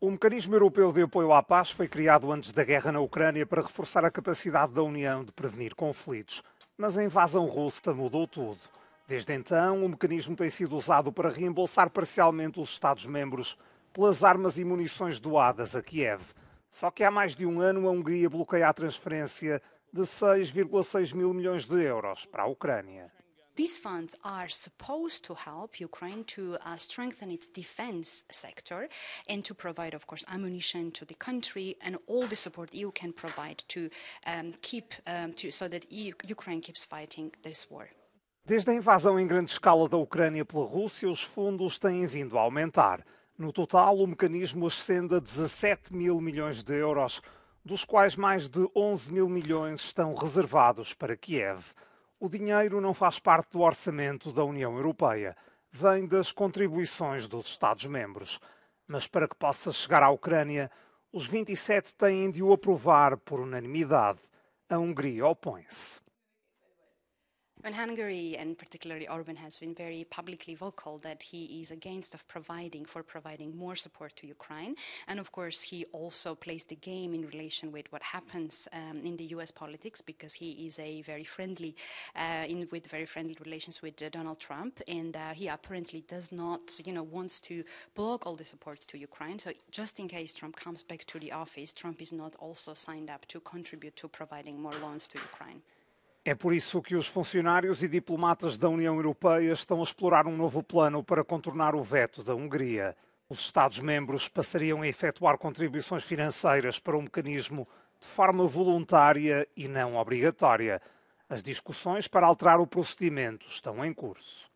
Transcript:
O mecanismo europeu de apoio à paz foi criado antes da guerra na Ucrânia para reforçar a capacidade da União de prevenir conflitos. Mas a invasão russa mudou tudo. Desde então, o mecanismo tem sido usado para reembolsar parcialmente os Estados-membros pelas armas e munições doadas a Kiev. Só que há mais de um ano, a Hungria bloqueia a transferência de 6,6 mil milhões de euros para a Ucrânia. These funds are supposed to help Ukraine to uh, strengthen its defense sector and to provide, of course, ammunition to the country and all the support EU can provide to um, keep um, to, so that EU, Ukraine keeps fighting this war. Desde a invasão em grande escala da Ucrânia pela Rússia, os fundos têm vindo a aumentar. No total, o mecanismo ascende a 17 mil milhões de euros, dos quais mais de 11 mil milhões estão reservados para Kiev. O dinheiro não faz parte do orçamento da União Europeia, vem das contribuições dos Estados-membros. Mas para que possa chegar à Ucrânia, os 27 têm de o aprovar por unanimidade. A Hungria opõe-se. And Hungary, and particularly Orban, has been very publicly vocal that he is against of providing for providing more support to Ukraine. And of course, he also plays the game in relation with what happens um, in the U.S. politics because he is a very friendly, uh, in with very friendly relations with uh, Donald Trump, and uh, he apparently does not, you know, wants to block all the support to Ukraine. So just in case Trump comes back to the office, Trump is not also signed up to contribute to providing more loans to Ukraine. É por isso que os funcionários e diplomatas da União Europeia estão a explorar um novo plano para contornar o veto da Hungria. Os Estados-membros passariam a efetuar contribuições financeiras para o mecanismo de forma voluntária e não obrigatória. As discussões para alterar o procedimento estão em curso.